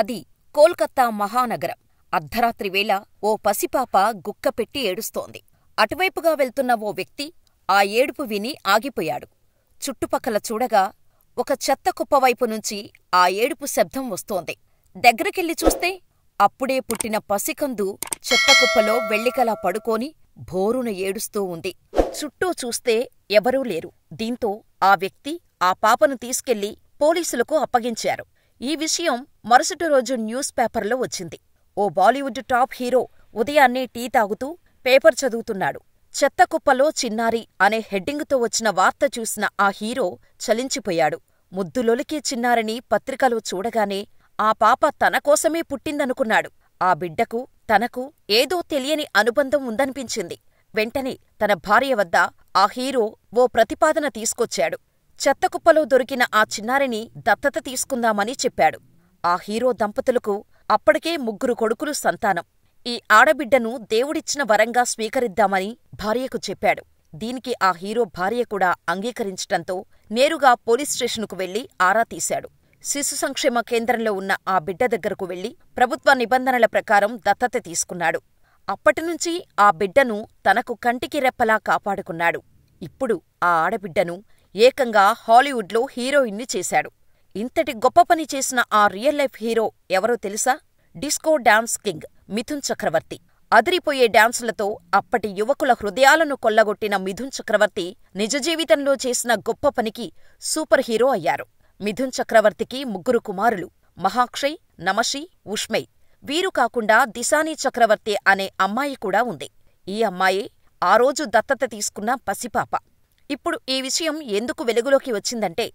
అది కోల్కత్తా మహానగరం. అర్ధరాత్రివేళ ఓ పసిపాప గుక్కపెట్టి ఏడుస్తోంది. అటువైపుగా వెళ్తున్న ఓ వ్యక్తి ఆ ఏడుపు విని ఆగిపోయాడు. చుట్టుపక్కల చూడగా ఒక కుప్పవైపు నుంచి ఆ ఏడుపు శబ్దం వస్తోంది. దగ్గరకెళ్లి చూస్తే అప్పుడే పుట్టిన పసికందు చెత్తకుప్పలో వెళ్లికలా పడుకోని భోరున ఏడుస్తూ ఉంది. చుట్టూ చూస్తే ఎవరూ లేరు. దీంతో ఆ వ్యక్తి ఆ పాపను తీసుకెళ్లి పోలీసులకు అప్పగించారు. ఈ విషయం మరుసటి రోజు న్యూస్ పేపర్లో వచ్చింది ఓ బాలీవుడ్ టాప్ హీరో ఉదయాన్నే టీ తాగుతూ పేపర్ చదువుతున్నాడు చెత్తకుప్పలో చిన్నారి అనే హెడ్డింగుతో వచ్చిన వార్త చూసిన ఆ హీరో చలించిపోయాడు ముద్దులొలికే చిన్నారని పత్రికలో చూడగానే ఆ పాప తనకోసమే పుట్టిందనుకున్నాడు ఆ బిడ్డకు తనకు ఏదో తెలియని అనుబంధం ఉందనిపించింది వెంటనే తన భార్య వద్ద ఆ హీరో ఓ ప్రతిపాదన తీసుకొచ్చాడు చెత్తకుప్పలో దొరికిన ఆ చిన్నారిని దత్తత తీసుకుందామని చెప్పాడు ఆ హీరో దంపతులకు అప్పటికే ముగ్గురు కొడుకులు సంతానం ఈ ఆడబిడ్డను దేవుడిచ్చిన వరంగా స్వీకరిద్దామని భార్యకు చెప్పాడు దీనికి ఆ హీరో భార్య కూడా అంగీకరించటంతో నేరుగా పోలీస్ స్టేషన్కు వెళ్లి ఆరా తీశాడు శిశు సంక్షేమ కేంద్రంలో ఉన్న ఆ బిడ్డ దగ్గరకు వెళ్లి ప్రభుత్వ నిబంధనల ప్రకారం దత్తత తీసుకున్నాడు అప్పటినుంచి ఆ బిడ్డను తనకు కంటికి రెప్పలా కాపాడుకున్నాడు ఇప్పుడు ఆ ఆడబిడ్డను ఏకంగా హాలీవుడ్లో హీరోయిన్ని చేశాడు ఇంతటి గొప్ప పని చేసిన ఆ రియల్ లైఫ్ హీరో ఎవరో తెలుసా disco dance king Mithun Chakraborty అదిరిపోయే డాన్సులతో అప్పటి యువకుల హృదయాలను కొల్లగొట్టిన మిథున్ చక్రవర్తి నిజ జీవితంలో చేసిన గొప్ప పనికి సూపర్ హీరో అయ్యారు మిథున్ చక్రవర్తికి ముగ్గురు కుమారులు మహాక్షయ్ నమషి ఉష్మై వీరు కాకుండా దిశానీ చక్రవర్తి అనే అమ్మాయి కూడా ఉంది ఈ అమ్మాయే ఆ రోజు దత్తత తీసుకున్న పసిపాప ఇప్పుడు ఈ విషయం ఎందుకు వెలుగులోకి వచ్చిందంటే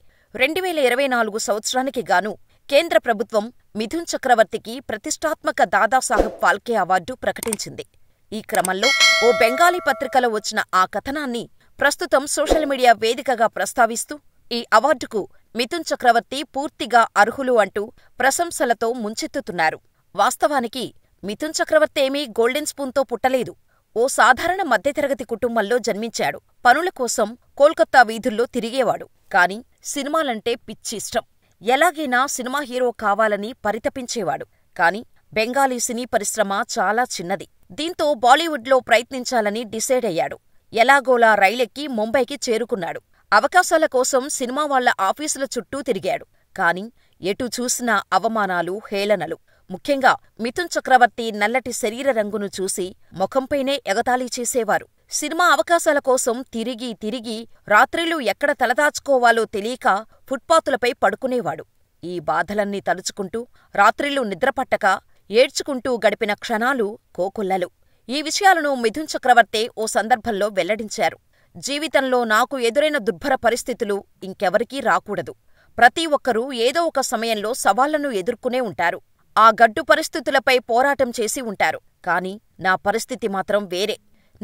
రెండు వేల ఇరవై నాలుగు సంవత్సరానికి గాను కేంద్ర ప్రభుత్వం మిథున్ చక్రవర్తికి ప్రతిష్టాత్మక దాదాసాహెబ్ ఫాల్కే అవార్డు ప్రకటించింది ఈ క్రమంలో ఓ బెంగాలీ పత్రికలో వచ్చిన ఆ కథనాన్ని ప్రస్తుతం సోషల్ మీడియా వేదికగా ప్రస్తావిస్తూ ఈ అవార్డుకు మిథున్ చక్రవర్తి పూర్తిగా అర్హులు అంటూ ప్రశంసలతో ముంచెత్తుతున్నారు వాస్తవానికి మిథున్ చక్రవర్తి ఏమీ గోల్డెన్ స్పూన్తో పుట్టలేదు ఓ సాధారణ మధ్యతరగతి కుటుంబంలో జన్మించాడు పనుల కోసం కోల్కత్తా వీధుల్లో తిరిగేవాడు కాని సినిమాలంటే పిచ్చి ఇష్టం ఎలాగైనా సినిమా హీరో కావాలని పరితపించేవాడు కాని బెంగాలీ సినీ పరిశ్రమ చాలా చిన్నది దీంతో బాలీవుడ్లో ప్రయత్నించాలని డిసైడ్ అయ్యాడు ఎలాగోలా రైలెక్కి ముంబైకి చేరుకున్నాడు అవకాశాల కోసం సినిమా వాళ్ల ఆఫీసుల చుట్టూ తిరిగాడు కాని ఎటు చూసినా అవమానాలు హేళనలు ముఖ్యంగా మిథున్ చక్రవర్తి నల్లటి శరీర రంగును చూసి ముఖంపైనే ఎగతాళి చేసేవారు సినిమా అవకాశాల కోసం తిరిగి తిరిగి రాత్రిలు ఎక్కడ తలదాచుకోవాలో తెలియక ఫుట్పాతులపై పడుకునేవాడు ఈ బాధలన్నీ తలుచుకుంటూ రాత్రిళ్ళు నిద్రపట్టక ఏడ్చుకుంటూ గడిపిన క్షణాలు కోకుల్లలు ఈ విషయాలను మిథున్ చక్రవర్తే ఓ సందర్భంలో వెల్లడించారు జీవితంలో నాకు ఎదురైన దుర్భర పరిస్థితులు ఇంకెవరికీ రాకూడదు ప్రతి ఒక్కరూ ఏదో ఒక సమయంలో సవాళ్లను ఎదుర్కొనే ఉంటారు ఆ గడ్డు పరిస్థితులపై పోరాటం చేసి ఉంటారు కాని నా పరిస్థితి మాత్రం వేరే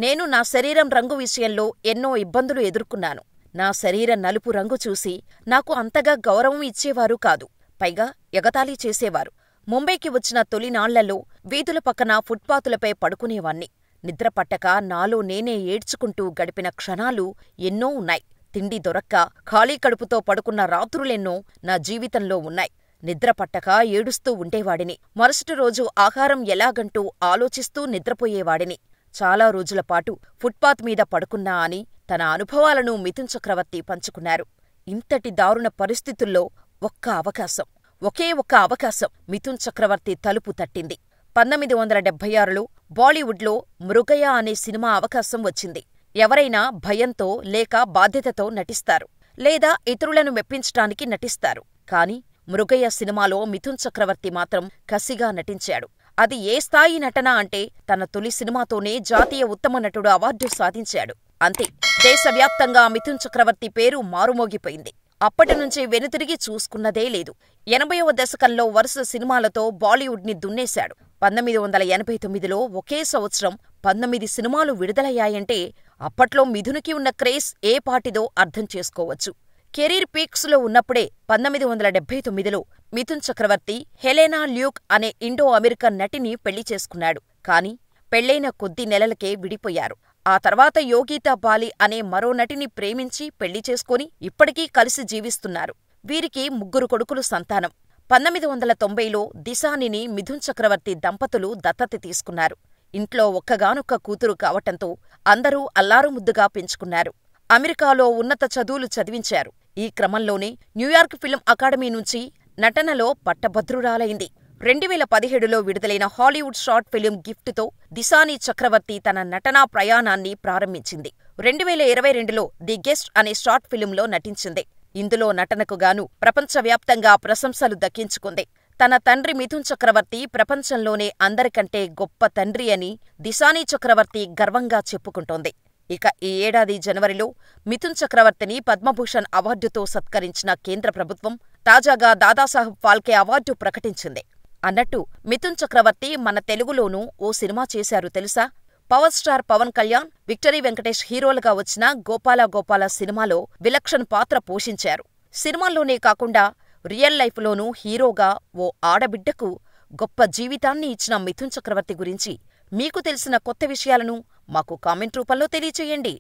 నేను నా శరీరం రంగు విషయంలో ఎన్నో ఇబ్బందులు ఎదుర్కొన్నాను నా శరీర నలుపు రంగు చూసి నాకు అంతగా గౌరవం ఇచ్చేవారు కాదు పైగా ఎగతాళీ చేసేవారు ముంబైకి వచ్చిన తొలినాళ్లలో వీధుల పక్కన ఫుట్పాతులపై పడుకునేవాణ్ణి నిద్రపట్టక నాలో నేనే ఏడ్చుకుంటూ గడిపిన క్షణాలు ఎన్నో ఉన్నాయి తిండి దొరక్క ఖాళీ కడుపుతో పడుకున్న రాత్రులెన్నో నా జీవితంలో ఉన్నాయి నిద్రపట్టక ఏడుస్తూ ఉండేవాడిని మరుసటి రోజు ఆహారం ఎలాగంటూ ఆలోచిస్తూ నిద్రపోయేవాడిని చాలా రోజులపాటు ఫుట్పాత్ మీద పడుకున్నా అని తన అనుభవాలను మిథున్ చక్రవర్తి పంచుకున్నారు ఇంతటి దారుణ పరిస్థితుల్లో ఒక్క అవకాశం ఒకే ఒక్క అవకాశం మిథున్ చక్రవర్తి తలుపు తట్టింది పంతొమ్మిది వందల డెబ్బై ఆరులో బాలీవుడ్లో మృగయ అనే సినిమా అవకాశం వచ్చింది ఎవరైనా భయంతో లేక బాధ్యతతో నటిస్తారు లేదా ఇతరులను మెప్పించటానికి నటిస్తారు కాని మృగయ్య సినిమాలో మిథున్ చక్రవర్తి మాత్రం కసిగా నటించాడు అది ఏ స్థాయి నటన అంటే తన తొలి సినిమాతోనే జాతీయ ఉత్తమ నటుడు అవార్డు సాధించాడు అంతే దేశవ్యాప్తంగా మిథున్ చక్రవర్తి పేరు మారుమోగిపోయింది అప్పటి నుంచి వెనుతిరిగి చూసుకున్నదే లేదు ఎనభైవ దశకంలో వరుస సినిమాలతో బాలీవుడ్ ని దున్నేశాడు పంతొమ్మిది వందల ఎనభై తొమ్మిదిలో ఒకే సంవత్సరం పంతొమ్మిది సినిమాలు విడుదలయ్యాయంటే అప్పట్లో మిథునికి ఉన్న క్రేజ్ ఏ పాటిదో అర్థం చేసుకోవచ్చు కెరీర్ పీక్స్లో ఉన్నప్పుడే పంతొమ్మిది వందల డెబ్బై తొమ్మిదిలో మిథున్ చక్రవర్తి హెలెనా ల్యూక్ అనే ఇండో అమెరికన్ నటిని పెళ్లి చేసుకున్నాడు కాని పెళ్లైన కొద్ది నెలలకే విడిపోయారు ఆ తర్వాత యోగితా బాలి అనే మరో నటిని ప్రేమించి పెళ్లి చేసుకుని ఇప్పటికీ కలిసి జీవిస్తున్నారు వీరికి ముగ్గురు కొడుకులు సంతానం పంతొమ్మిది వందల తొంభైలో దిశానిని మిథున్ చక్రవర్తి దంపతులు దత్తత తీసుకున్నారు ఇంట్లో ఒక్కగానొక్క కూతురు కావటంతో అందరూ అల్లారుముద్దుగా పెంచుకున్నారు అమెరికాలో ఉన్నత చదువులు చదివించారు ఈ క్రమంలోనే న్యూయార్క్ ఫిల్మ్ అకాడమీ నుంచి నటనలో పట్టభద్రురాలైంది రెండువేల పదిహేడులో విడుదలైన హాలీవుడ్ షార్ట్ ఫిలిం గిఫ్ట్తో దిశాని చక్రవర్తి తన నటనా ప్రయాణాన్ని ప్రారంభించింది రెండువేల ఇరవై రెండులో ది గెస్ట్ అనే షార్ట్ ఫిలింలో నటించింది ఇందులో నటనకు గాను ప్రపంచవ్యాప్తంగా ప్రశంసలు దక్కించుకుంది తన తండ్రి మిథున్ చక్రవర్తి ప్రపంచంలోనే అందరికంటే గొప్ప తండ్రి అని దిశానీ చక్రవర్తి గర్వంగా చెప్పుకుంటోంది ఇక ఈ ఏడాది జనవరిలో మిథున్ చక్రవర్తిని పద్మభూషణ్ అవార్డుతో సత్కరించిన కేంద్ర ప్రభుత్వం తాజాగా దాదాసాహెబ్ ఫాల్కే అవార్డు ప్రకటించింది అన్నట్టు మిథున్ చక్రవర్తి మన తెలుగులోనూ ఓ సినిమా చేశారు తెలుసా power star Pawan Kalyan victory Venkatesh హీరోలుగా వచ్చిన గోపాల గోపాల సినిమాలో విలక్షణ పాత్ర పోషించారు సినిమాల్లోనే కాకుండా రియల్ లైఫ్లోనూ హీరోగా ఓ ఆడబిడ్డకు గొప్ప జీవితాన్ని ఇచ్చిన మిథున్ చక్రవర్తి గురించి మీకు తెలిసిన కొత్త విషయాలను మాకు కామెంట్ రూపంలో తెలియచేయండి